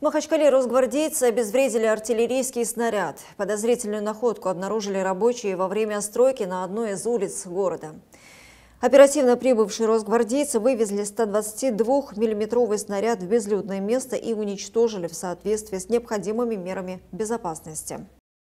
В Махачкале росгвардейцы обезвредили артиллерийский снаряд. Подозрительную находку обнаружили рабочие во время стройки на одной из улиц города. Оперативно прибывшие росгвардейцы вывезли 122 миллиметровый снаряд в безлюдное место и уничтожили в соответствии с необходимыми мерами безопасности.